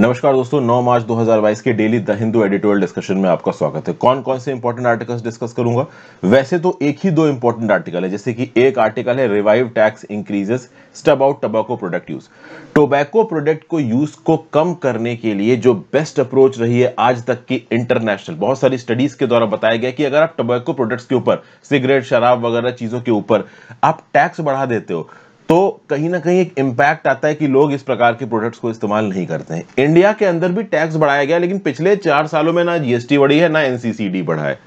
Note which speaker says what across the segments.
Speaker 1: नमस्कार दोस्तों 9 मार्च 2022 के daily the Hindu editorial discussion में आपका स्वागत है कौन कौन से इंपॉर्टेंट आर्टिकल्स डिस्कस करूंगा वैसे तो एक ही दो इंपॉर्टेंट आर्टिकल है जैसे कि एक आर्टिकल है revive tax increases stub out tobacco product use tobacco product को यूज को कम करने के लिए जो बेस्ट अप्रोच रही है आज तक की इंटरनेशनल बहुत सारी स्टडीज के द्वारा बताया गया कि अगर आप टोबैको प्रोडक्ट्स के ऊपर सिगरेट शराब वगैरह चीजों के ऊपर आप टैक्स बढ़ा देते हो तो कहीं ना कहीं एक इम्पैक्ट आता है कि लोग इस प्रकार के प्रोडक्ट्स को इस्तेमाल नहीं करते हैं इंडिया के अंदर भी टैक्स बढ़ाया गया लेकिन पिछले चार सालों में ना जीएसटी बढ़ी है ना एनसीसीडी बढ़ा है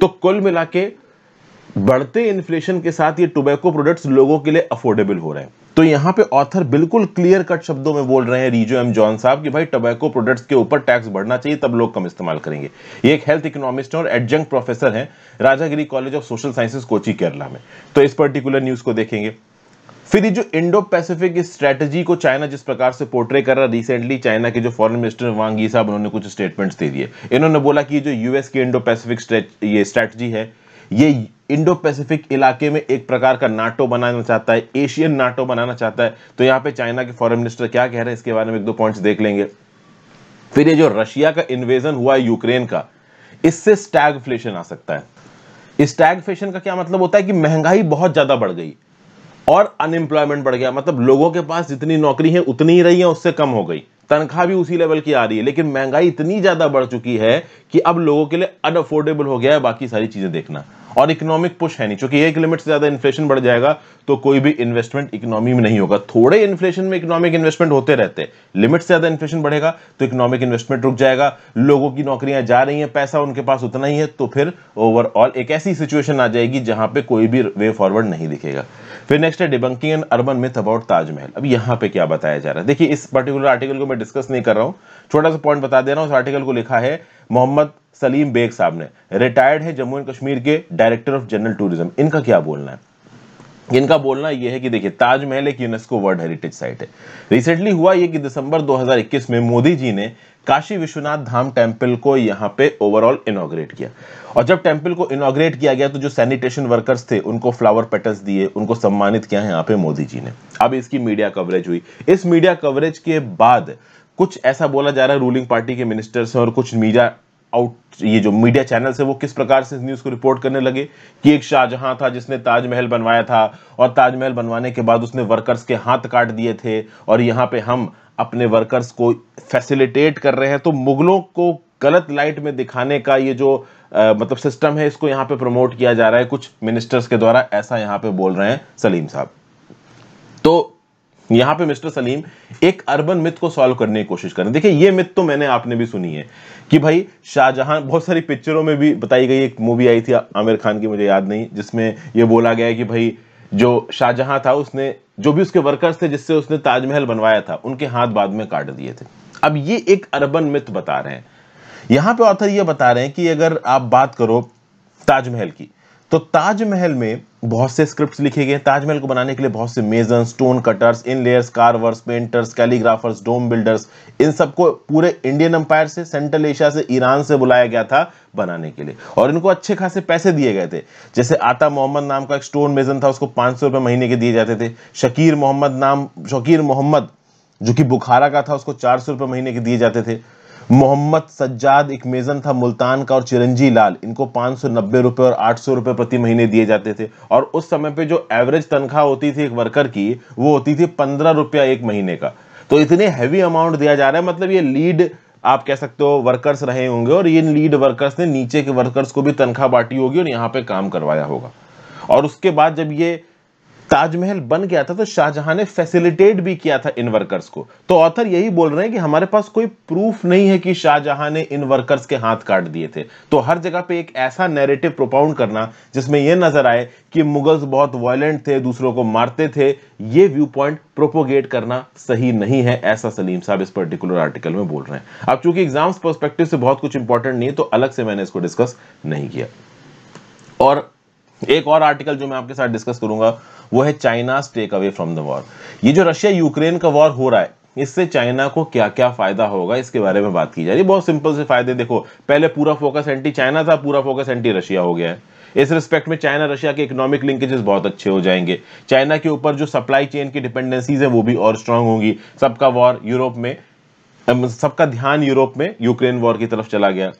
Speaker 1: तो कुल मिला के बढ़ते इन्फ्लेशन के साथ ये टोबैको प्रोडक्ट्स लोगों के लिए अफोर्डेबल हो रहे हैं तो यहाँ पे ऑथर बिल्कुल क्लियर कट शब्दों में बोल रहे हैं रिजो एम जॉन साहब कि भाई टोबैको प्रोडक्ट्स के ऊपर टैक्स बढ़ना चाहिए तब लोग कम इस्तेमाल करेंगे ये एक हेल्थ इकोनॉमिस्ट और एडजंक प्रोफेसर हैं Rajagiri college of social sciences Kochi Kerala में तो इस पर्टिकुलर न्यूज को देखेंगे फिर ये जो इंडो पैसिफिक स्ट्रेटजी को चाइना जिस प्रकार से पोर्ट्रे कर रहा है रिसेंटली चाइना के जो फॉरेन मिनिस्टर वांग यी साहब उन्होंने कुछ स्टेटमेंट्स दे दिए इन्होंने बोला कि जो यूएस की इंडो पैसिफिक ये स्ट्रेटजी है ये इंडो पैसिफिक इलाके में एक प्रकार का नाटो बनाना चाहता है एशियन नाटो बनाना चाहता है तो यहाँ पे चाइना के फॉरन मिनिस्टर क्या कह रहे हैं इसके बारे में एक दो पॉइंट्स देख लेंगे फिर ये जो रशिया का इन्वेजन हुआ है यूक्रेन का इससे स्टैग आ सकता है स्टैग का क्या मतलब होता है कि महंगाई बहुत ज्यादा बढ़ गई और अनएम्प्लॉयमेंट बढ़ गया मतलब लोगों के पास जितनी नौकरी है उतनी ही रही है उससे कम हो गई तनख्वाह भी उसी लेवल की आ रही है लेकिन महंगाई इतनी ज़्यादा बढ़ चुकी है कि अब लोगों के लिए अनअफोर्डेबल हो गया है बाकी सारी चीज़ें देखना और इकोनॉमिक पुश है नहीं चूंकि एक लिमिट से ज़्यादा इन्फ्लेशन बढ़ जाएगा तो कोई भी इन्वेस्टमेंट इकोनॉमी में नहीं होगा थोड़े इन्फ्लेशन में इकोनॉमिक इन्वेस्टमेंट होते रहते लिमिट से ज़्यादा इन्फ्लेशन बढ़ेगा तो इकोनॉमिक इन्वेस्टमेंट रुक जाएगा लोगों की नौकरियां जा रही हैं पैसा उनके पास उतना ही है तो फिर ओवरऑल एक ऐसी सिचुएशन आ जाएगी जहां पर कोई भी वे फॉरवर्ड नहीं दिखेगा फिर नेक्स्ट है debunking and urban myth about Taj Mahal अब यहाँ पे क्या बताया जा रहा है देखिए इस पर्टिकुलर आर्टिकल को मैं डिस्कस नहीं कर रहा हूँ छोटा सा पॉइंट बता दे रहा हूँ उस आर्टिकल को लिखा है मोहम्मद सलीम बेग साहब ने रिटायर्ड है जम्मू एंड कश्मीर के डायरेक्टर ऑफ जनरल टूरिज्म इनका क्या बोलना है इनका बोलना यह है कि देखिए ताजमहल एक यूनेस्को वर्ल्ड हेरिटेज साइट है रिसेंटली हुआ यह कि दिसंबर 2021 में मोदी जी ने काशी विश्वनाथ धाम टेम्पल को यहाँ पे ओवरऑल इनोग्रेट किया और जब टेम्पल को इनोग्रेट किया गया तो जो सैनिटेशन वर्कर्स थे उनको फ्लावर पेटल्स दिए उनको सम्मानित किया है यहाँ पे मोदी जी ने अब इसकी मीडिया कवरेज हुई इस मीडिया कवरेज के बाद कुछ ऐसा बोला जा रहा है रूलिंग पार्टी के मिनिस्टर्स और कुछ मीडिया आउट ये जो मीडिया चैनल है वो किस प्रकार से इस न्यूज़ को रिपोर्ट करने लगे कि एक शाहजहां था जिसने ताजमहल बनवाया था और ताजमहल बनवाने के बाद उसने वर्कर्स के हाथ काट दिए थे और यहाँ पे हम अपने वर्कर्स को फैसिलिटेट कर रहे हैं तो मुगलों को गलत लाइट में दिखाने का ये जो आ, मतलब सिस्टम है इसको यहाँ पे प्रमोट किया जा रहा है कुछ मिनिस्टर्स के द्वारा ऐसा यहाँ पे बोल रहे हैं सलीम साहब तो यहाँ पे मिस्टर सलीम एक अर्बन मिथ को सॉल्व करने की कोशिश कर रहे हैं देखिए ये मिथ तो मैंने आपने भी सुनी है कि भाई शाहजहां बहुत सारी पिक्चरों में भी बताई गई एक मूवी आई थी आमिर खान की मुझे याद नहीं जिसमें यह बोला गया कि भाई जो शाहजहां था उसने जो भी उसके वर्कर्स थे जिससे उसने ताजमहल बनवाया था उनके हाथ बाद में काट दिए थे अब ये एक अरबन मित बता रहे हैं यहाँ पे ऑथर ये बता रहे हैं कि अगर आप बात करो ताजमहल की तो ताजमहल में बहुत से स्क्रिप्ट लिखे गए ताजमहल को बनाने के लिए बहुत से mason stone cutters inlayers carvers painters calligraphers dome builders इन सबको पूरे इंडियन एम्पायर से सेंट्रल एशिया से ईरान से बुलाया गया था बनाने के लिए और इनको अच्छे खासे पैसे दिए गए थे जैसे आता मोहम्मद नाम का एक स्टोन मेजन था उसको पाँच सौ महीने के दिए जाते थे शकीर मोहम्मद नाम शकीर मोहम्मद जो कि बुखारा का था उसको चार सौ महीने के दिए जाते थे मोहम्मद सज्जाद एक मेज़न था मुल्तान का और चिरंजी लाल इनको पाँच सौ नब्बे रुपये और आठ सौ रुपये प्रति महीने दिए जाते थे और उस समय पे जो एवरेज तनख्वाह होती थी एक वर्कर की वो होती थी पंद्रह रुपया एक महीने का तो इतने हैवी अमाउंट दिया जा रहा है मतलब ये लीड आप कह सकते हो वर्कर्स रहे होंगे और इन लीड वर्कर्स ने नीचे के वर्कर्स को भी तनख्वाह बांटी होगी और यहाँ पे काम करवाया होगा और उसके बाद जब ये ताजमहल बन गया था तो शाहजहां ने फैसिलिटेट भी किया था इन वर्कर्स को तो ऑथर यही बोल रहे हैं कि हमारे पास कोई प्रूफ नहीं है कि शाहजहां ने इन वर्कर्स के हाथ काट दिए थे तो हर जगह पे एक ऐसा नैरेटिव प्रोपाउंड करना जिसमें यह नजर आए कि मुगल्स बहुत वायलेंट थे दूसरों को मारते थे ये व्यू पॉइंट प्रोपोगेट करना सही नहीं है ऐसा सलीम साहब इस पर्टिकुलर आर्टिकल में बोल रहे हैं अब चूंकि एग्जाम्स परस्पेक्टिव से बहुत कुछ इंपॉर्टेंट नहीं है तो अलग से मैंने इसको डिस्कस नहीं किया और एक और आर्टिकल जो मैं आपके साथ डिस्कस करूंगा वो है China take away from the war ये जो रशिया यूक्रेन का वॉर हो रहा है इससे चाइना को क्या क्या फायदा होगा इसके बारे में बात की जा रही है बहुत सिंपल से फायदे देखो पहले पूरा फोकस एंटी चाइना था पूरा फोकस एंटी रशिया हो गया है इस रिस्पेक्ट में चाइना रशिया के इकोनॉमिक लिंकेजेस बहुत अच्छे हो जाएंगे चाइना के ऊपर जो सप्लाई चेन की डिपेंडेंसीज है वो भी और स्ट्रांग होंगी सबका वॉर यूरोप में सबका ध्यान यूरोप में यूक्रेन वॉर की तरफ चला गया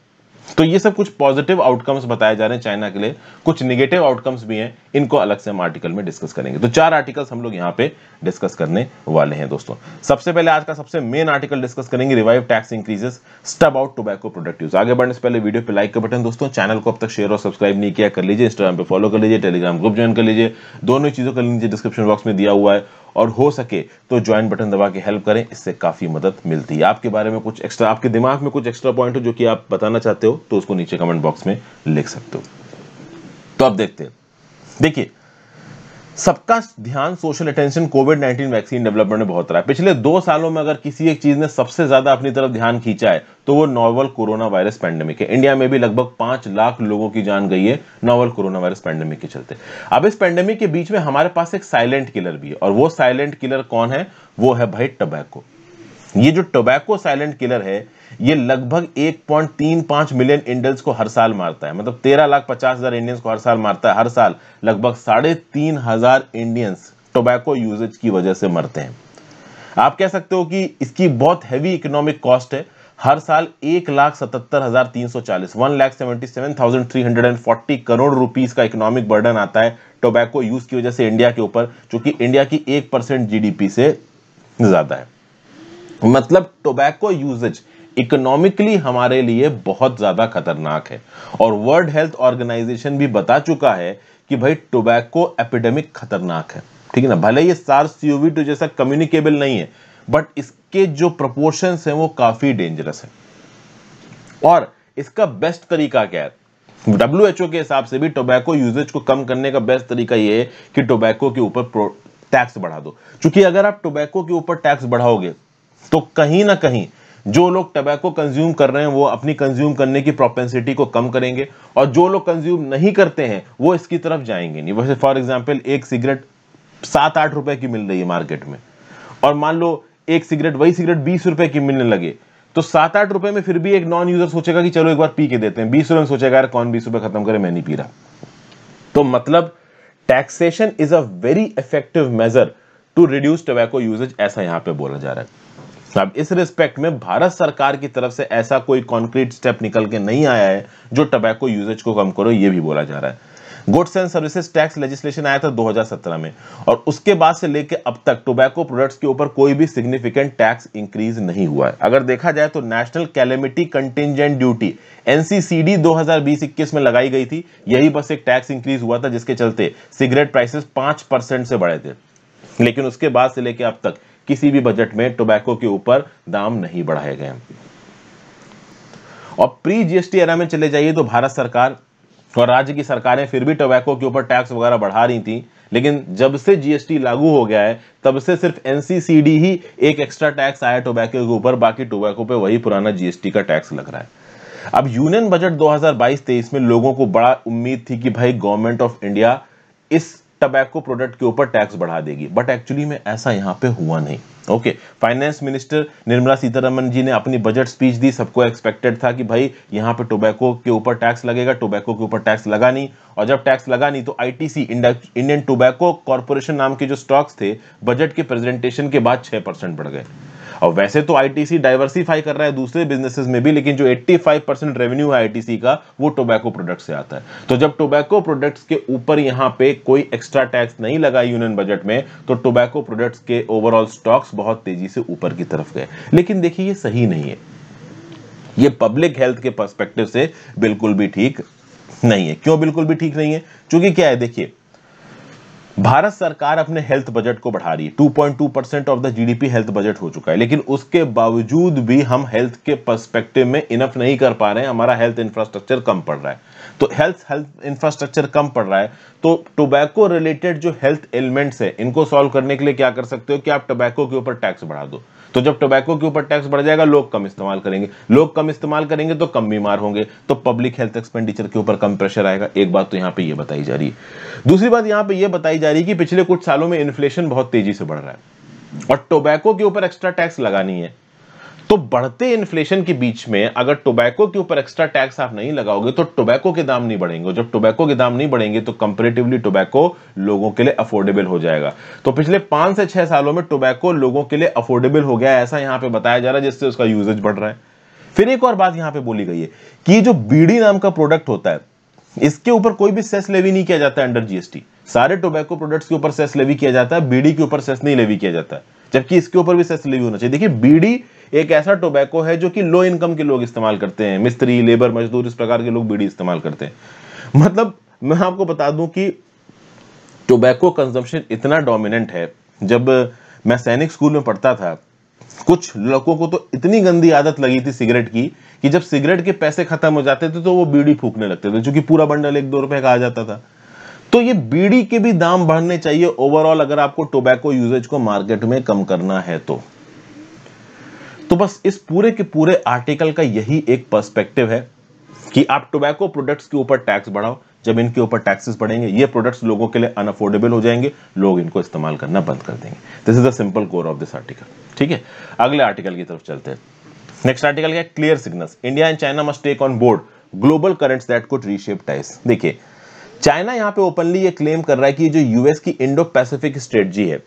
Speaker 1: तो ये सब कुछ पॉजिटिव आउटकम्स बताए जा रहे हैं चाइना के लिए कुछ निगेटिव आउटकम्स भी हैं इनको अलग से हम आर्टिकल में डिस्कस करेंगे तो चार आर्टिकल्स हम लोग यहाँ पे डिस्कस करने वाले हैं दोस्तों सबसे पहले आज का सबसे मेन आर्टिकल डिस्कस करेंगे revive tax increases stub out tobacco product use आगे बढ़ने से पहले वीडियो पे लाइक का बटन दोस्तों चैनल को अब तक शेयर और सब्सक्राइब नहीं किया कर लीजिए इंस्टाग्राम पर फॉलो कर लीजिए टेलीग्राम ग्रुप ज्वाइन कर लीजिए दोनों चीज़ों का लिंक डिस्क्रिप्शन बॉक्स में दिया हुआ है और हो सके तो ज्वाइन बटन दबा के हेल्प करें इससे काफ़ी मदद मिलती है आपके बारे में कुछ एक्स्ट्रा आपके दिमाग में कुछ एक्स्ट्रा पॉइंट हो जो कि आप बताना चाहते हो तो उसको नीचे कमेंट बॉक्स में लिख सकते हो तो आप देखते हैं देखिए सबका ध्यान social attention Covid 19 vaccine development में बहुत रहा है पिछले दो सालों में अगर किसी एक चीज ने सबसे ज्यादा अपनी तरफ ध्यान खींचा है तो वो नोवल कोरोना वायरस पैंडेमिक है इंडिया में भी लगभग पांच लाख लोगों की जान गई है नोवल कोरोना वायरस पैंडेमिक के चलते अब इस पैंडेमिक के बीच में हमारे पास एक साइलेंट किलर भी है और वो साइलेंट किलर कौन है वो है भाई टबैको ये जो टोबैको साइलेंट किलर है ये लगभग 1.35 मिलियन इंडियंस को हर साल मारता है मतलब तेरह लाख पचास हजार इंडियंस को हर साल मारता है हर साल लगभग साढ़े तीन हजार इंडियंस टोबैको यूजेज की वजह से मरते हैं आप कह सकते हो कि इसकी बहुत हैवी इकोनॉमिक कॉस्ट है हर साल एक लाख सतहत्तर हजार तीन सौ चालीस one lakh seventy seven thousand three hundred and forty crore rupees का इकोनॉमिक बर्डन आता है टोबैको यूज की वजह से इंडिया के ऊपर जो कि इंडिया की एक परसेंट जीडीपी से ज्यादा है मतलब टोबैको यूजेज इकोनॉमिकली हमारे लिए बहुत ज्यादा खतरनाक है और वर्ल्ड हेल्थ ऑर्गेनाइजेशन भी बता चुका है कि भाई टोबैको एपिडेमिक खतरनाक है ठीक है ना भले ये सार्स सीओवी टू जैसा कम्युनिकेबल नहीं है बट इसके जो प्रपोर्शन हैं वो काफी डेंजरस है और इसका बेस्ट तरीका क्या है डब्ल्यू के हिसाब से भी टोबैको यूजेज को कम करने का बेस्ट तरीका ये है कि टोबैको के ऊपर टैक्स बढ़ा दो क्योंकि अगर आप टोबैको के ऊपर टैक्स बढ़ाओगे तो कहीं ना कहीं जो लोग टबैको कंज्यूम कर रहे हैं वो अपनी कंज्यूम करने की प्रोपेंसिटी को कम करेंगे और जो लोग कंज्यूम नहीं करते हैं वो इसकी तरफ जाएंगे नहीं वैसे फॉर एग्जाम्पल एक सिगरेट सात आठ रुपए की मिल रही है मार्केट में और मान लो एक सिगरेट वही सिगरेट बीस रुपए की मिलने लगे तो सात आठ रुपए में फिर भी एक नॉन यूजर सोचेगा कि चलो एक बार पी के देते हैं बीस रुपए में सोचेगा यार कौन बीस रुपए खत्म करे मैं नहीं पी रहा तो मतलब taxation is a very effective measure to reduce tobacco usages ऐसा यहां पे बोला जा रहा है तो अब इस रिस्पेक्ट में भारत सरकार की तरफ से ऐसा कोई कॉन्क्रीट स्टेप निकल के नहीं आया है जो टबैको यूजेज को कम करो ये भी बोला जा रहा है goods and services tax legislation आया था 2017 में और उसके बाद से लेकर अब तक टोबैको प्रोडक्ट्स के ऊपर कोई भी सिग्निफिकेंट टैक्स इंक्रीज नहीं हुआ है अगर देखा जाए तो national calamity contingent duty NCCD 2020-21 में लगाई गई थी यही बस एक टैक्स इंक्रीज हुआ था जिसके चलते सिगरेट प्राइसेस पांच से बढ़े थे लेकिन उसके बाद से लेकर अब तक किसी भी बजट में टोबैको के ऊपर दाम नहीं बढ़ाए गए और प्री जीएसटी एरा में चले जाइए तो भारत सरकार और राज्य की सरकारें फिर भी टोबैको के ऊपर टैक्स वगैरह बढ़ा रही थी लेकिन जब से जीएसटी लागू हो गया है तब से सिर्फ एनसीसीडी ही एक एक्स्ट्रा टैक्स आया टोबैको के ऊपर बाकी टोबैको पे वही पुराना जीएसटी का टैक्स लग रहा है अब यूनियन बजट 2022-23 में लोगों को बड़ा उम्मीद थी कि भाई गवर्नमेंट ऑफ इंडिया इस टबैको प्रोडक्ट के ऊपर टैक्स बढ़ा देगी बट एक्चुअली में ऐसा यहाँ पे हुआ नहीं okay finance minister Nirmala Sitharaman ji ने अपनी बजट स्पीच दी सबको एक्सपेक्टेड था कि भाई यहाँ पे टोबैको के ऊपर टैक्स लगेगा टोबैको के ऊपर टैक्स लगा नहीं और जब टैक्स लगा नहीं तो आईटीसी इंडियन टोबैको कॉरपोरेशन नाम के जो स्टॉक्स थे बजट के प्रेजेंटेशन के बाद छह बढ़ गए और वैसे तो आईटीसी डाइवर्सिफाई कर रहा है दूसरे बिजनेसेस में भी लेकिन जो 85 परसेंट रेवेन्यू है आईटीसी का वो टोबैको प्रोडक्ट से आता है तो जब टोबैको प्रोडक्ट्स के ऊपर यहां पे कोई एक्स्ट्रा टैक्स नहीं लगा यूनियन बजट में तो टोबैको प्रोडक्ट्स के ओवरऑल स्टॉक्स बहुत तेजी से ऊपर की तरफ गए लेकिन देखिए ये सही नहीं है ये पब्लिक हेल्थ के परस्पेक्टिव से बिल्कुल भी ठीक नहीं है क्यों बिल्कुल भी ठीक नहीं है क्योंकि क्या है देखिए भारत सरकार अपने हेल्थ बजट को बढ़ा रही है 2.2 percent of the GDP health budget हो चुका है लेकिन उसके बावजूद भी हम हेल्थ के पर्सपेक्टिव में इनफ नहीं कर पा रहे हैं हमारा हेल्थ इंफ्रास्ट्रक्चर कम पड़ रहा है तो हेल्थ हेल्थ इंफ्रास्ट्रक्चर कम पड़ रहा है तो टोबैको रिलेटेड जो हेल्थ एलिमेंट्स है इनको सॉल्व करने के लिए क्या कर सकते हो कि आप टोबैको के ऊपर टैक्स बढ़ा दो तो जब टोबैको के ऊपर टैक्स बढ़ जाएगा लोग कम इस्तेमाल करेंगे लोग कम इस्तेमाल करेंगे तो कम बीमार होंगे तो पब्लिक हेल्थ एक्सपेंडिचर के ऊपर कम प्रेशर आएगा एक बात तो यहां पर यह बताई जा रही है दूसरी बात यहां पर यह बताई जा रही है कि पिछले कुछ सालों में इन्फ्लेशन बहुत तेजी से बढ़ रहा है और टोबैको के ऊपर एक्स्ट्रा टैक्स लगानी है तो बढ़ते इन्फ्लेशन के बीच में अगर टोबैको के ऊपर एक्स्ट्रा टैक्स आप नहीं लगाओगे तो टोबैको के दाम नहीं बढ़ेंगे जब टोबैको के दाम नहीं बढ़ेंगे तो कंपेरेटिवली टोबैको लोगों के लिए अफोर्डेबल हो जाएगा तो पिछले पांच से छह सालों में टोबैको लोगों के लिए अफोर्डेबल हो गया ऐसा यहां पर बताया जा रहा है जिससे उसका यूजेज बढ़ रहा है फिर एक और बात यहां पर बोली गई है कि जो बीड़ी नाम का प्रोडक्ट होता है इसके ऊपर कोई भी सेस लेवी नहीं किया जाता अंडर जीएसटी सारे टोबैको प्रोडक्ट्स के ऊपर सेस लेवी किया जाता है बीडी के ऊपर सेस नहीं लेवी किया जाता है जबकि इसके ऊपर भी सेस लेवी होना चाहिए देखिए बीडी एक ऐसा टोबैको है जो कि लो इनकम के लोग इस्तेमाल करते हैं मिस्त्री लेबर मजदूर इस प्रकार के लोग बीड़ी इस्तेमाल करते हैं मतलब मैं आपको बता दूं कि टोबैको कंजम्पशन इतना डोमिनेंट है जब मैं सैनिक स्कूल में पढ़ता था कुछ लड़कों को तो इतनी गंदी आदत लगी थी सिगरेट की कि जब सिगरेट के पैसे खत्म हो जाते थे तो वो बीड़ी फूकने लगते थे क्योंकि पूरा बंडल एक दो रुपए का आ जाता था तो ये बीड़ी के भी दाम बढ़ने चाहिए ओवरऑल अगर आपको टोबैको यूजेज को मार्केट में कम करना है तो तो बस इस पूरे के पूरे आर्टिकल का यही एक पर्सपेक्टिव है कि आप टोबैको प्रोडक्ट्स के ऊपर टैक्स बढ़ाओ जब इनके ऊपर टैक्सेस बढ़ेंगे ये प्रोडक्ट्स लोगों के लिए अनअफोर्डेबल हो जाएंगे लोग इनको इस्तेमाल करना बंद कर देंगे this is the simple core of this article ठीक है अगले आर्टिकल की तरफ चलते हैं नेक्स्ट आर्टिकल क्या clear signal India and China must take on board global current that could reshape ties देखिए चाइना यहां पे ओपनली ये क्लेम कर रहा है कि जो यूएस की इंडो पैसिफिक स्ट्रेटजी है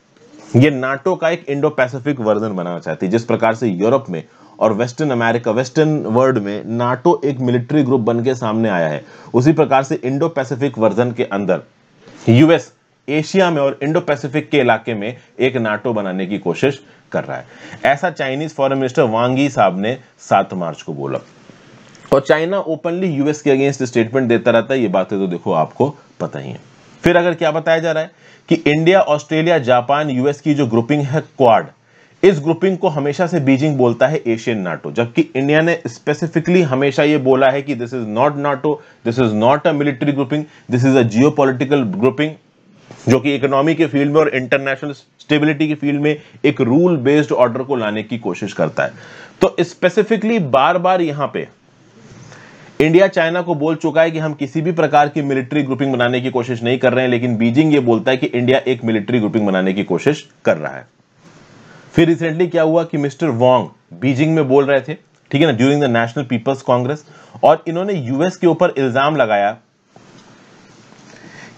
Speaker 1: ये नाटो का एक इंडो पैसिफिक वर्जन बनाना चाहती है जिस प्रकार से यूरोप में और वेस्टर्न अमेरिका वेस्टर्न वर्ल्ड में नाटो एक मिलिट्री ग्रुप बन के सामने आया है उसी प्रकार से इंडो पैसिफिक वर्जन के अंदर यूएस एशिया में और इंडो पैसिफिक के इलाके में एक नाटो बनाने की कोशिश कर रहा है ऐसा चाइनीज फॉरेन मिनिस्टर वांगी साहब ने सात मार्च को बोला और चाइना ओपनली यूएस के अगेंस्ट स्टेटमेंट देता रहता है ये बातें तो देखो आपको पता ही है फिर अगर क्या बताया जा रहा है कि इंडिया ऑस्ट्रेलिया जापान यूएस की जो ग्रुपिंग है क्वाड इस ग्रुपिंग को हमेशा से बीजिंग बोलता है एशियन नाटो जबकि इंडिया ने स्पेसिफिकली हमेशा ये बोला है कि this is not NATO this is not a military grouping this is a geo grouping जो कि इकोनॉमी के फील्ड में और इंटरनेशनल स्टेबिलिटी के फील्ड में एक रूल बेस्ड ऑर्डर को लाने की कोशिश करता है तो स्पेसिफिकली बार बार यहां पे इंडिया चाइना को बोल चुका है कि हम किसी भी प्रकार की मिलिट्री ग्रुपिंग बनाने की कोशिश नहीं कर रहे हैं लेकिन बीजिंग ये बोलता है कि इंडिया एक मिलिट्री ग्रुपिंग बनाने की कोशिश कर रहा है फिर रिसेंटली क्या हुआ कि मिस्टर वांग बीजिंग में बोल रहे थे ठीक है ना during the National People's Congress और इन्होंने यूएस के ऊपर इल्जाम लगाया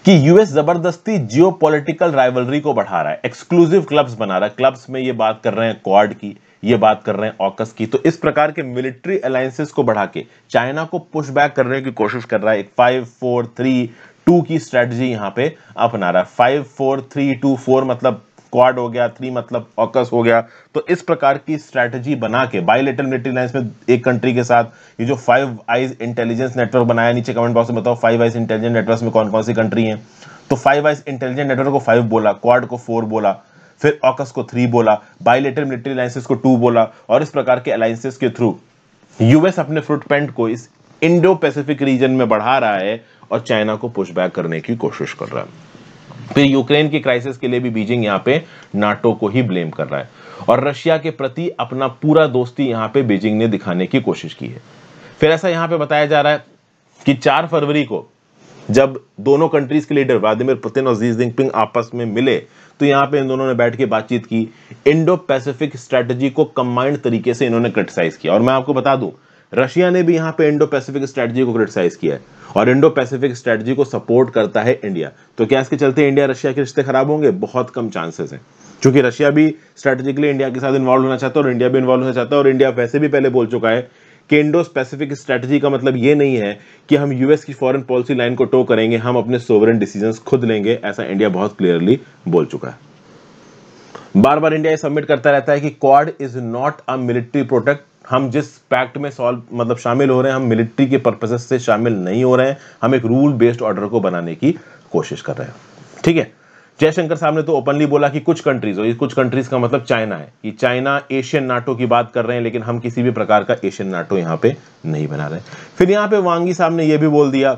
Speaker 1: कि यूएस जबरदस्ती जियो राइवलरी को बढ़ा रहा है एक्सक्लूसिव क्लब्स बना रहा है क्लब्स में ये बात कर रहे हैं क्वाड की ये बात कर रहे हैं ऑकस की तो इस प्रकार के मिलिट्री अलायंसेस को बढ़ा के चाइना को पुश बैक करने की कोशिश कर रहा है एक फाइव फोर थ्री टू की स्ट्रेटजी यहां पे अपना रहा है five four three two four मतलब क्वाड हो गया थ्री मतलब ऑकस हो गया तो इस प्रकार की स्ट्रेटजी बना के बायोलेटल मिलिट्री लाइन्स में एक कंट्री के साथ ये जो फाइव आइज इंटेलिजेंस नेटवर्क बनाया नीचे कमेंट बॉक्स में बताओ फाइव आइज इंटेलिजेंस नेटवर्क में कौन कौन सी कंट्री है तो फाइव आइज इंटेलिजेंट नेटवर्क को फाइव बोला क्वाड को फोर बोला फिर ऑकस को थ्री बोला बाइलेटर मिलिट्री अलायसेस को टू बोला और इस प्रकार के अलायसेस के थ्रू यूएस अपने फ्रूट पेंट को इस इंडो पैसिफिक रीजन में बढ़ा रहा है और चाइना को पुशबैक करने की कोशिश कर रहा है फिर यूक्रेन की क्राइसिस के लिए भी बीजिंग यहां पे नाटो को ही ब्लेम कर रहा है और रशिया के प्रति अपना पूरा दोस्ती यहाँ पे बीजिंग ने दिखाने की कोशिश की है फिर ऐसा यहाँ पे बताया जा रहा है कि चार फरवरी को जब दोनों कंट्रीज के लीडर व्लादिमिर पुतिन और जी जिनपिंग आपस में मिले तो यहाँ पे इन दोनों ने बैठ के बातचीत की इंडो पैसिफिक स्ट्रैटेजी को कंबाइंड तरीके से इन्होंने क्रिटिसाइज किया और मैं आपको बता दूं रशिया ने भी यहाँ पे इंडो पैसिफिक स्ट्रैटेजी को क्रिटिसाइज किया है और इंडो पैसिफिक स्ट्रैटेजी को सपोर्ट करता है इंडिया तो क्या इसके चलते इंडिया रशिया के रिश्ते खराब होंगे बहुत कम चांसेस हैं क्योंकि रशिया भी स्ट्रैटेजिकली इंडिया के साथ इन्वॉल्व होना चाहता है और इंडिया भी इन्वॉल्व होना चाहता है और इंडिया वैसे भी पहले बोल चुका है केंडो स्पेसिफिक स्ट्रैटेजी का मतलब ये नहीं है कि हम यूएस की फॉरेन पॉलिसी लाइन को टो करेंगे हम अपने सोवरन डिसीजन खुद लेंगे ऐसा इंडिया बहुत क्लियरली बोल चुका है बार बार इंडिया ये सबमिट करता रहता है कि Quad is not a military protect हम जिस पैक्ट में सॉल्व मतलब शामिल हो रहे हैं हम मिलिट्री के पर्पजेस से शामिल नहीं हो रहे हैं हम एक रूल बेस्ड ऑर्डर को बनाने की कोशिश कर रहे हैं ठीक है जयशंकर साहब ने तो ओपनली बोला कि कुछ कंट्रीज और कुछ कंट्रीज का मतलब चाइना है कि चाइना एशियन नाटो की बात कर रहे हैं लेकिन हम किसी भी प्रकार का एशियन नाटो यहाँ पे नहीं बना रहे फिर यहाँ पे वांगी साहब ने यह भी बोल दिया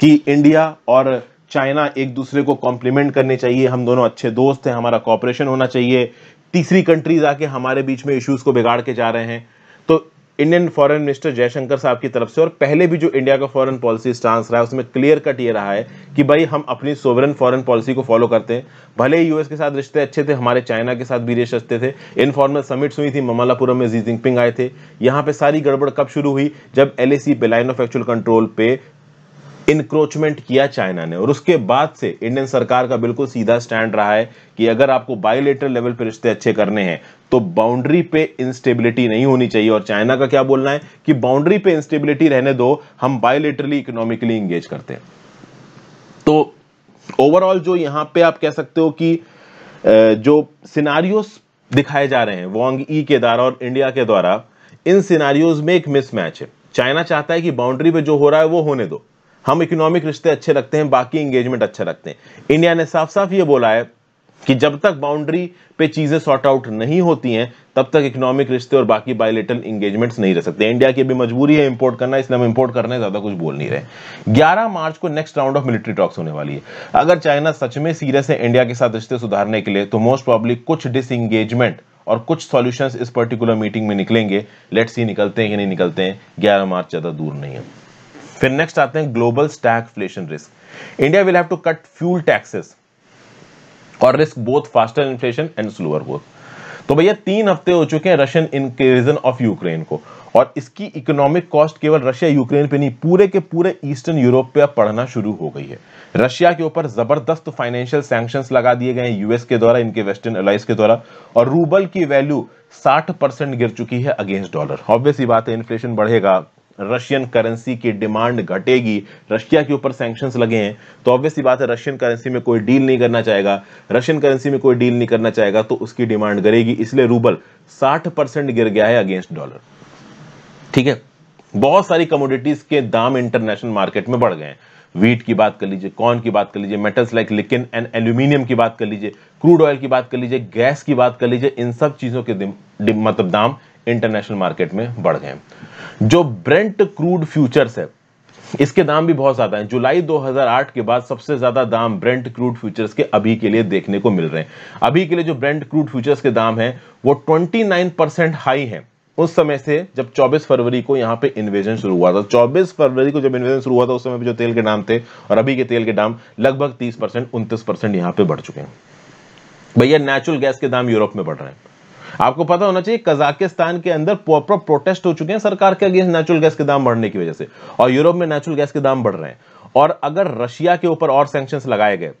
Speaker 1: कि इंडिया और चाइना एक दूसरे को कॉम्प्लीमेंट करने चाहिए हम दोनों अच्छे दोस्त हैं हमारा कॉपरेशन होना चाहिए तीसरी कंट्रीज आके हमारे बीच में इश्यूज को बिगाड़ के जा रहे हैं तो इंडियन फॉरेन मिनिस्टर जयशंकर साहब की तरफ से और पहले भी जो इंडिया का फॉरेन पॉलिसी स्टांस रहा है उसमें क्लियर कट ये रहा है कि भाई हम अपनी सोवरन फॉरेन पॉलिसी को फॉलो करते हैं भले ही यूएस के साथ रिश्ते अच्छे थे हमारे चाइना के साथ भी रिश्ते अच्छे थे इनफॉर्मल समिट्स हुई थी ममालापुरम में जी जिनपिंग आए थे यहाँ पे सारी गड़बड़ कब शुरू हुई जब एल पे लाइन ऑफ एक्चुअल कंट्रोल पे इनक्रोचमेंट किया चाइना ने और उसके बाद से इंडियन सरकार का बिल्कुल सीधा स्टैंड रहा है कि अगर आपको बायोलेटर लेवल पर रिश्ते अच्छे करने हैं तो बाउंड्री पे इंस्टेबिलिटी नहीं होनी चाहिए और चाइना का क्या बोलना है कि बाउंड्री पे इंस्टेबिलिटी रहने दो हम बायोलेटरली इकोनॉमिकली इंगेज करते हैं तो ओवरऑल जो यहां पे आप कह सकते हो कि जो सिनारियोस दिखाए जा रहे हैं वॉन्ग ई के द्वारा और इंडिया के द्वारा इन सिनारियोज में एक मिसमैच है चाइना चाहता है कि बाउंड्री पे जो हो रहा है वो होने दो हम इकोनॉमिक रिश्ते अच्छे रखते हैं बाकी इंगेजमेंट अच्छा रखते हैं इंडिया ने साफ साफ ये बोला है कि जब तक बाउंड्री पे चीज़ें सॉर्ट आउट नहीं होती हैं तब तक इकोनॉमिक रिश्ते और बाकी बायलेटल इंगेजमेंट्स नहीं रह सकते इंडिया की भी मजबूरी है इंपोर्ट करना इसलिए हम इंपोर्ट करने ज़्यादा कुछ बोल नहीं रहे 11 मार्च को next round of military talks होने वाली है अगर चाइना सच में सीरियस है इंडिया के साथ रिश्ते सुधारने के लिए तो मोस्ट प्रॉब्ली कुछ डिसंगेजमेंट और कुछ सॉल्यूशंस इस पर्टिकुलर मीटिंग में निकलेंगे लेट्स ही निकलते हैं कि नहीं निकलते हैं ग्यारह मार्च ज़्यादा दूर नहीं है फिर नेक्स्ट आते हैं global inflation risk India will have to cut fuel taxes और risk both faster inflation and slower growth तो भैया तीन हफ्ते हो चुके हैं रशियन इनक्रीजन ऑफ यूक्रेन को और इसकी इकोनॉमिक कॉस्ट केवल रशिया यूक्रेन पे नहीं पूरे के पूरे ईस्टर्न यूरोप पे अब पढ़ना शुरू हो गई है रशिया के ऊपर जबरदस्त फाइनेंशियल सैंक्शन लगा दिए गए हैं यूएस के द्वारा इनके वेस्टर्न अलाइज के द्वारा और रूबल की वैल्यू 60 परसेंट गिर चुकी है अगेंस्ट डॉलर ऑब्वियसली बात है इन्फ्लेशन बढ़ेगा रशियन करेंसी की डिमांड घटेगी रशिया के ऊपर सैंक्शंस लगे हैं तो ऑब्वियसली बात है रशियन करेंसी में कोई डील नहीं करना चाहेगा रशियन करेंसी में कोई डील नहीं करना चाहेगा तो उसकी डिमांड गिरेगी इसलिए रूबल 60 परसेंट गिर गया है अगेंस्ट डॉलर ठीक है बहुत सारी कमोडिटीज के दाम इंटरनेशनल मार्केट में बढ़ गए हैं वीट की बात कर लीजिए कॉर्न की बात कर लीजिए मेटल्स लाइक लिकिन एंड एल्यूमिनियम की बात कर लीजिए क्रूड ऑयल की बात कर लीजिए गैस की बात कर लीजिए इन सब चीज़ों के मतलब दाम इंटरनेशनल मार्केट में बढ़ गए जो ब्रेंट क्रूड फ्यूचर्स है इसके दाम भी बहुत ज्यादा हैं जुलाई 2008 के बाद सबसे ज्यादा दाम ब्रेंट क्रूड फ्यूचर्स के अभी के लिए देखने को मिल रहे हैं अभी के लिए जो ब्रेंट क्रूड फ्यूचर्स के दाम हैं वो 29 हाई हैं उस समय से जब 24 फरवरी को यहां पे इन्वेजन शुरू हुआ था 24 फरवरी को जब इन्वेजन शुरू हुआ था उस समय जो तेल के दाम थे और अभी के तेल के दाम लगभग 30 परसेंट उनतीस परसेंट यहां पर बढ़ चुके हैं भैया नेचुरल गैस के दाम यूरोप में बढ़ रहे हैं आपको पता होना चाहिए कजाकिस्तान के अंदर प्रॉपर प्रोटेस्ट हो चुके हैं सरकार के अगेंस्ट नेचुरल गैस के दाम बढ़ने की वजह से और यूरोप में नेचुरल गैस के दाम बढ़ रहे हैं और अगर रशिया के ऊपर और सैंक्शन लगाए गए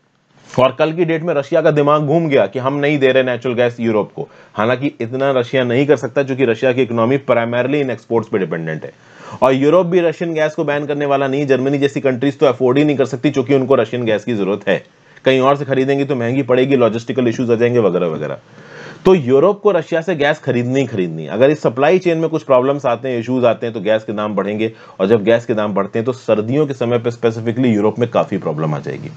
Speaker 1: और कल की डेट में रशिया का दिमाग घूम गया कि हम नहीं दे रहे नेचुरल गैस यूरोप को हालांकि इतना रशिया नहीं कर सकता क्योंकि रशिया की इकोनॉमी प्राइमरली इन एक्सपोर्ट्स पे डिपेंडेंट है और यूरोप भी रशियन गैस को बैन करने वाला नहीं जर्मनी जैसी कंट्रीज तो अफोर्ड ही नहीं कर सकती चूंकि उनको रशियन गैस की जरूरत है कहीं और से खरीदेंगे तो महंगी पड़ेगी लॉजिस्टिकल इश्यूज आ जाएंगे वगैरह वगैरह तो यूरोप को रशिया से गैस खरीदनी ही खरीदनी अगर इस सप्लाई चेन में कुछ प्रॉब्लम्स आते हैं इश्यूज आते हैं तो गैस के दाम बढ़ेंगे और जब गैस के दाम बढ़ते हैं तो सर्दियों के समय पर स्पेसिफिकली यूरोप में काफी प्रॉब्लम आ जाएगी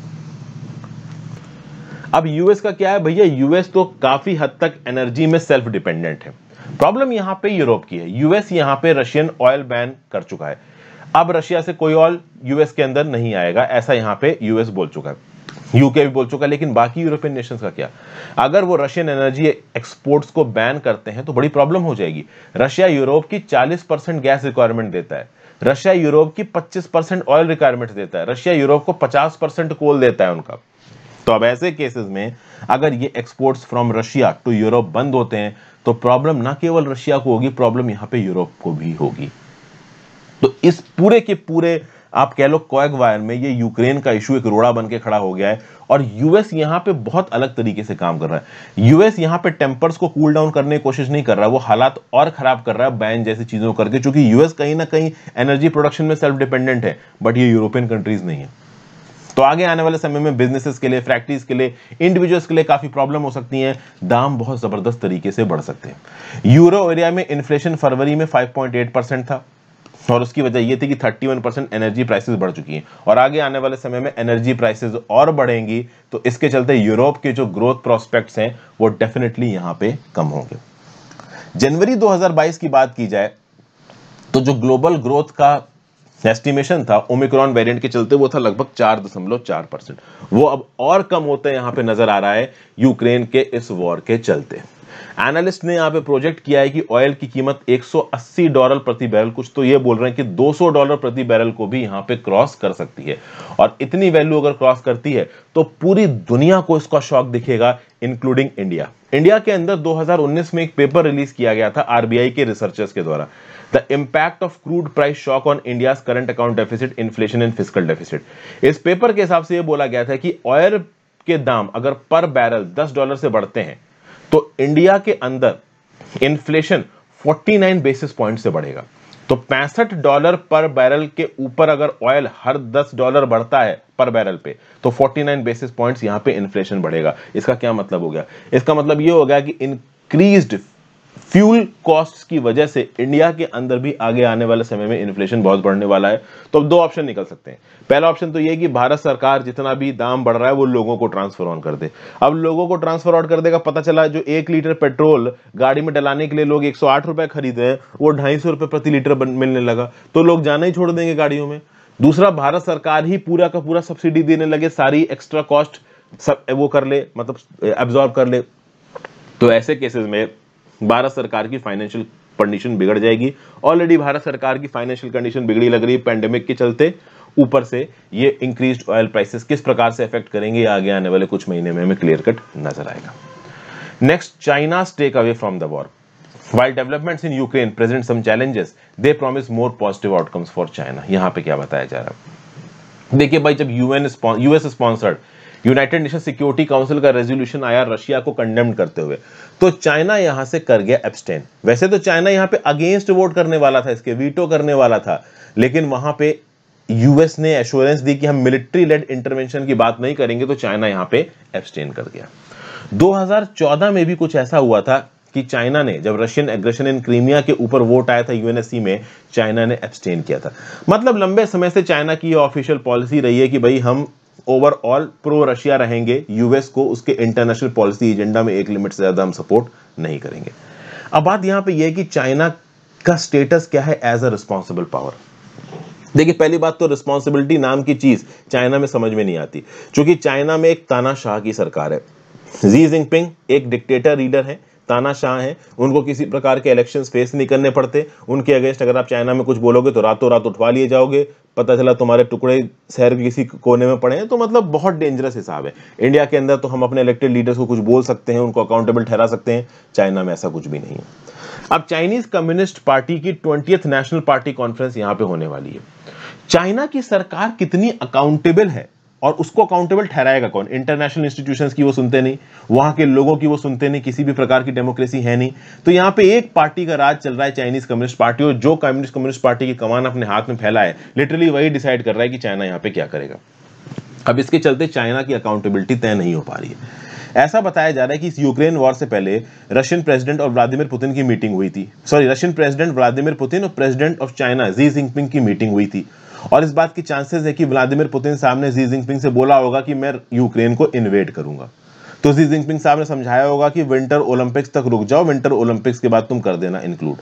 Speaker 1: अब यूएस का क्या है भैया यूएस तो काफी हद तक एनर्जी में सेल्फ डिपेंडेंट है प्रॉब्लम यहां पे यूरोप की है यूएस यहां पे रशियन ऑयल बैन कर चुका है अब रशिया से कोई ऑयल यूएस के अंदर नहीं आएगा ऐसा यहां पे यूएस बोल चुका है यूके भी बोल चुका लेकिन बाकी यूरोपियन नेशंस का क्या अगर वो रशियन एनर्जी एक्सपोर्ट्स को बैन करते हैं तो बड़ी प्रॉब्लम हो जाएगी रशिया यूरोप की 40 परसेंट गैस रिक्वायरमेंट देता है रशिया यूरोप की 25 परसेंट ऑयल रिक्वायरमेंट देता है रशिया यूरोप को 50 परसेंट कोल देता है उनका तो अब ऐसे केसेस में अगर ये exports from Russia to Europe बंद होते हैं तो प्रॉब्लम ना केवल रशिया को होगी प्रॉब्लम यहां पे यूरोप को भी होगी तो इस पूरे के पूरे आप कह लो कोयग वायर में ये यूक्रेन का इशू एक रोड़ा बन के खड़ा हो गया है और यूएस यहाँ पे बहुत अलग तरीके से काम कर रहा है यूएस यहाँ पे टेम्पर्स को कूल डाउन करने की कोशिश नहीं कर रहा वो हालात और खराब कर रहा है बैन जैसी चीजों करके चूंकि यूएस कहीं ना कहीं एनर्जी प्रोडक्शन में सेल्फ डिपेंडेंट है बट ये यूरोपियन कंट्रीज नहीं है तो आगे आने वाले समय में बिजनेसेस के लिए फैक्ट्रीज के लिए इंडिविजुअल्स के लिए काफी प्रॉब्लम हो सकती है दाम बहुत जबरदस्त तरीके से बढ़ सकते हैं यूरो एरिया में इन्फ्लेशन फरवरी में 5.8 परसेंट था और उसकी वजह ये थी कि 31 परसेंट एनर्जी प्राइसेस बढ़ चुकी हैं और आगे आने वाले समय में एनर्जी प्राइसेस और बढ़ेंगी तो इसके चलते यूरोप के जो ग्रोथ प्रोस्पेक्ट्स हैं वो डेफिनेटली यहाँ पे कम होंगे जनवरी 2022 की बात की जाए तो जो ग्लोबल ग्रोथ का एस्टिमेशन था ओमिक्रॉन वेरिएंट के चलते वो था लगभग चार दशमलव चार परसेंट वो अब और कम होते यहाँ पे नजर आ रहा है यूक्रेन के इस वॉर के चलते एनालिस्ट ने यहां पे प्रोजेक्ट किया है कि ऑयल की कीमत 180 डॉलर प्रति बैरल कुछ तो ये बोल रहे हैं कि 200 डॉलर प्रति बैरल को भी यहां पे क्रॉस कर सकती है और इतनी वैल्यू अगर क्रॉस करती है तो पूरी दुनिया को इसका शौक दिखेगा इंक्लूडिंग इंडिया इंडिया के अंदर 2019 में एक पेपर रिलीज किया गया था आरबीआई के रिसर्चर्स के द्वारा the impact of crude price shock on India current account deficit inflation and physical deficit इस पेपर के हिसाब से यह बोला गया था कि ऑयल के दाम अगर पर बैरल 10 डॉलर से बढ़ते हैं तो इंडिया के अंदर इन्फ्लेशन 49 बेसिस पॉइंट से बढ़ेगा तो पैंसठ डॉलर पर बैरल के ऊपर अगर ऑयल हर 10 डॉलर बढ़ता है पर बैरल पे तो 49 बेसिस पॉइंट्स यहां पे इन्फ्लेशन बढ़ेगा इसका क्या मतलब हो गया इसका मतलब ये हो गया कि इंक्रीज्ड फ्यूल कॉस्ट की वजह से इंडिया के अंदर भी आगे आने वाले समय में इन्फ्लेशन बहुत बढ़ने वाला है तो अब दो ऑप्शन निकल सकते हैं पहला ऑप्शन तो ये कि भारत सरकार जितना भी दाम बढ़ रहा है वो लोगों को ट्रांसफर ऑन कर दे अब लोगों को ट्रांसफर ऑन कर देगा पता चला जो एक लीटर पेट्रोल गाड़ी में डलाने के लिए लोग एक रुपए खरीद रहे हैं वो ढाई सौ प्रति लीटर मिलने लगा तो लोग जाना ही छोड़ देंगे गाड़ियों में दूसरा भारत सरकार ही पूरा का पूरा सब्सिडी देने लगे सारी एक्स्ट्रा कॉस्ट सब वो कर ले मतलब एब्जॉर्ब कर ले तो ऐसे केसेस में भारत सरकार की फाइनेंशियल कंडीशन बिगड़ जाएगी ऑलरेडी भारत सरकार की फाइनेंशियल कंडीशन बिगड़ी लग रही है पैंडेमिक के चलते ऊपर से ये इंक्रीज ऑयल प्राइसेस किस प्रकार से इफेक्ट करेंगे आगे आने वाले कुछ महीने में हमें क्लियर कट नजर आएगा next China take away from the war while development in Ukraine present some challenges they promise more positive outcomes for China यहां पर क्या बताया जा रहा है देखिए भाई जब UN US sponsored United Nation Security Council का रेजोल्यूशन आया रशिया को कंडेम करते हुए तो चाइना यहां से कर गया एब्सटेन वैसे तो चाइना यहां पे अगेंस्ट वोट करने वाला था इसके वीटो करने वाला था लेकिन वहां पे यूएस ने एश्योरेंस दी कि हम मिलिट्री लेड इंटरवेंशन की बात नहीं करेंगे तो चाइना यहां पे एब्सटेन कर गया 2014 में भी कुछ ऐसा हुआ था कि चाइना ने जब रशियन एग्रेशन इन क्रीमिया के ऊपर वोट आया था यूएनएससी में चाइना ने एब्सटेन किया था मतलब लंबे समय से चाइना की ऑफिशियल पॉलिसी रही है कि भाई हम ओवरऑल प्रो रशिया रहेंगे यूएस को उसके इंटरनेशनल पॉलिसी एजेंडा में एक लिमिट से ज्यादा हम सपोर्ट नहीं करेंगे अब बात यहां पे यह है कि चाइना का स्टेटस क्या है एज अ रिस्पॉन्सिबल पावर देखिए पहली बात तो रिस्पॉन्सिबिलिटी नाम की चीज चाइना में समझ में नहीं आती क्योंकि चाइना में एक तानाशाह की सरकार है जी जिनपिंग एक डिक्टेटर लीडर है तानाशाह हैं उनको किसी प्रकार के इलेक्शन फेस नहीं करने पड़ते उनके अगेंस्ट अगर आप चाइना में कुछ बोलोगे तो रातों रात उठवा लिए जाओगे पता चला तुम्हारे टुकड़े शहर के किसी कोने में पड़े हैं तो मतलब बहुत डेंजरस हिसाब है इंडिया के अंदर तो हम अपने इलेक्टेड लीडर्स को कुछ बोल सकते हैं उनको अकाउंटेबल ठहरा सकते हैं चाइना में ऐसा कुछ भी नहीं है अब चाइनीज कम्युनिस्ट पार्टी की ट्वेंटी नेशनल पार्टी कॉन्फ्रेंस यहां पर होने वाली है चाइना की सरकार कितनी अकाउंटेबल है और उसको अकाउंटेबल ठहराएगा कौन इंटरनेशनल इंस्टीट्यूशंस की वो सुनते नहीं वहां के लोगों की वो सुनते नहीं किसी भी प्रकार की डेमोक्रेसी है नहीं तो यहां पे एक पार्टी का राज चल रहा है चाइनीज कम्युनिस्ट पार्टी और जो कम्युनिस्ट कम्युनिस्ट पार्टी की कमान अपने हाथ में फैला है लिटरली वही डिसाइड कर रहा है कि चाइना यहां पर क्या करेगा अब इसके चलते चाइना की अकाउंटेबिलिटी तय नहीं हो पा रही है ऐसा बताया जा रहा है कि इस यूक्रेन वॉर से पहले रशियन प्रेसिडेंट और व्लादिमीर पुतिन की मीटिंग हुई थी sorry Russian president Vladimir Putin और president of China Xi Jinping की मीटिंग हुई थी और इस बात की चांसेस है कि व्लादिमिर पुतिन साहब ने जी जिनपिंग से बोला होगा कि मैं यूक्रेन को इन्वेट करूंगा तो जी जिनपिंग साहब ने समझाया होगा कि विंटर ओलंपिक्स तक रुक जाओ विंटर ओलंपिक्स के बाद तुम कर देना इंक्लूड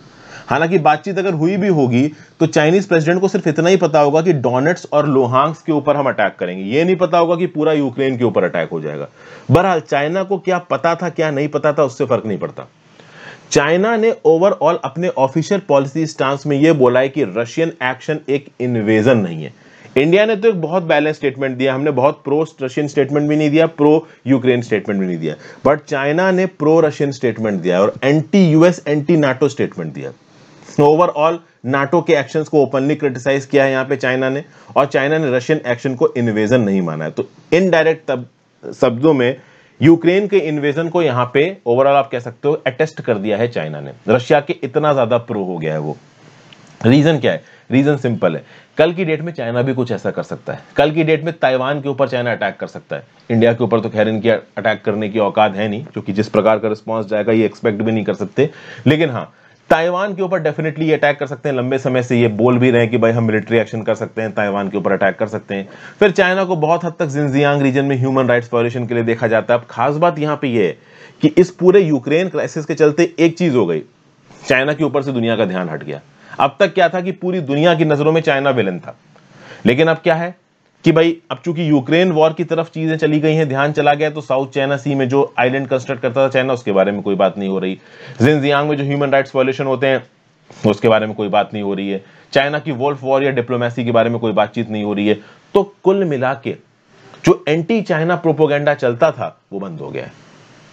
Speaker 1: हालांकि बातचीत अगर हुई भी होगी तो चाइनीज प्रेसिडेंट को सिर्फ इतना ही पता होगा कि डोनेट्स और लोहांग्स के ऊपर हम अटैक करेंगे ये नहीं पता होगा कि पूरा यूक्रेन के ऊपर अटैक हो जाएगा बहरहाल चाइना को क्या पता था क्या नहीं पता था उससे फर्क नहीं पड़ता चाइना ने ओवरऑल अपने ऑफिशियल पॉलिसी स्टांस में यह बोला है कि रशियन एक्शन एक इन्वेजन नहीं है इंडिया ने तो एक बहुत बैलेंस स्टेटमेंट दिया हमने बहुत प्रो रशियन स्टेटमेंट भी नहीं दिया प्रो यूक्रेन स्टेटमेंट भी नहीं दिया बट चाइना ने प्रो रशियन स्टेटमेंट दिया और anti US anti NATO statement दिया ओवरऑल नाटो के एक्शंस को ओपनली क्रिटिसाइज किया है यहाँ पे चाइना ने और चाइना ने रशियन एक्शन को इन्वेजन नहीं माना है तो इनडायरेक्ट शब्दों में यूक्रेन के इन्वेजन को यहां पे ओवरऑल आप कह सकते हो अटेस्ट कर दिया है चाइना ने रशिया के इतना ज्यादा प्रो हो गया है वो रीजन क्या है रीजन सिंपल है कल की डेट में चाइना भी कुछ ऐसा कर सकता है कल की डेट में ताइवान के ऊपर चाइना अटैक कर सकता है इंडिया के ऊपर तो खैर इनकी अटैक करने की औकात है नहीं क्योंकि जिस प्रकार का रिस्पॉन्स जाएगा ये एक्सपेक्ट भी नहीं कर सकते लेकिन हाँ ताइवान के ऊपर डेफिनेटली अटैक कर सकते हैं लंबे समय से ये बोल भी रहे हैं कि भाई हम मिलिट्री एक्शन कर सकते हैं ताइवान के ऊपर अटैक कर सकते हैं फिर चाइना को बहुत हद तक जिनजियांग रीजन में ह्यूमन राइट्स वायोलेशन के लिए देखा जाता है अब खास बात यहाँ पे ये है कि इस पूरे यूक्रेन क्राइसिस के चलते एक चीज हो गई चाइना के ऊपर से दुनिया का ध्यान हट गया अब तक क्या था कि पूरी दुनिया की नजरों में चाइना विलन था लेकिन अब क्या है कि भाई अब चूंकि यूक्रेन वॉर की तरफ चीजें चली गई हैं ध्यान चला गया तो साउथ चाइना सी में जो आइलैंड कंस्ट्रक्ट करता था चाइना उसके बारे में कोई बात नहीं हो रही जिनजियांग में जो ह्यूमन राइट्स वॉल्यूशन होते हैं उसके बारे में कोई बात नहीं हो रही है चाइना की वोल्फ वॉर या डिप्लोमेसी के बारे में कोई बातचीत नहीं हो रही है तो कुल मिला के जो एंटी चाइना प्रोपोगेंडा चलता था वो बंद हो गया है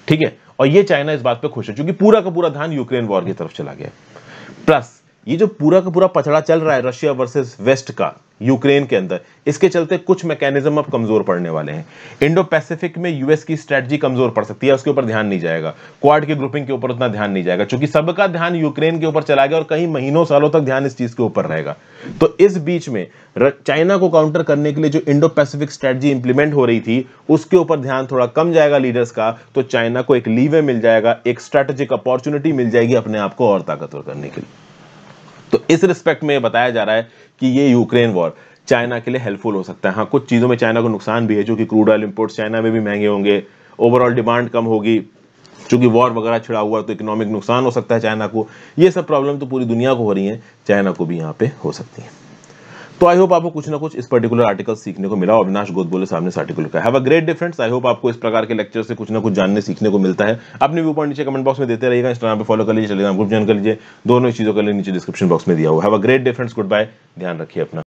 Speaker 1: ठीक है और ये चाइना इस बात पे खुश है क्योंकि पूरा का पूरा ध्यान यूक्रेन वॉर की तरफ चला गया प्लस ये जो पूरा का पूरा पचड़ा चल रहा है रशिया वर्सेस वेस्ट का यूक्रेन के अंदर इसके चलते कुछ मैकेनिज्म अब कमजोर पड़ने वाले हैं इंडो पैसिफिक में यूएस की स्ट्रेटजी कमजोर पड़ सकती है उसके ऊपर ध्यान नहीं जाएगा क्वाड के ग्रुपिंग के ऊपर उतना ध्यान नहीं जाएगा क्योंकि सबका ध्यान यूक्रेन के ऊपर चला गया और कई महीनों सालों तक ध्यान इस चीज के ऊपर रहेगा तो इस बीच में चाइना को काउंटर करने के लिए जो इंडो पैसिफिक स्ट्रेटजी इंप्लीमेंट हो रही थी उसके ऊपर ध्यान थोड़ा कम जाएगा लीडर्स का तो चाइना को एक लीवे मिल जाएगा एक स्ट्रेटेजिक अपॉर्चुनिटी मिल जाएगी अपने आप को और ताकतवर करने के लिए तो इस रिस्पेक्ट में बताया जा रहा है कि ये यूक्रेन वॉर चाइना के लिए हेल्पफुल हो सकता है हाँ कुछ चीज़ों में चाइना को नुकसान भी है जो कि क्रूड ऑयल इम्पोर्ट्स चाइना में भी महंगे होंगे ओवरऑल डिमांड कम होगी चूंकि वॉर वगैरह छिड़ा हुआ है तो इकोनॉमिक नुकसान हो सकता है चाइना को ये सब प्रॉब्लम तो पूरी दुनिया को हो रही है चाइना को भी यहाँ पे हो सकती है तो आई होप आपको कुछ ना कुछ इस पर्टिकुलर आर्टिकल सीखने को मिला और अविनाश बोले सामने आर्टिकल का have a great difference I hope आपको इस प्रकार के लेक्चर से कुछ ना कुछ जानने सीखने को मिलता है अपने व्यू पॉइंट नीचे कमेंट बॉक्स में देते रहेगा इंस्टाग्राम पर फॉलो कर लीजिए टेलीग्राम ग्रुप ज्वाइन कर लीजिए दोनों चीज़ों के लिए नीचे डिस्क्रिप्शन बॉक्स में दिया हुआ have a great difference goodbye ध्यान रखिए अपना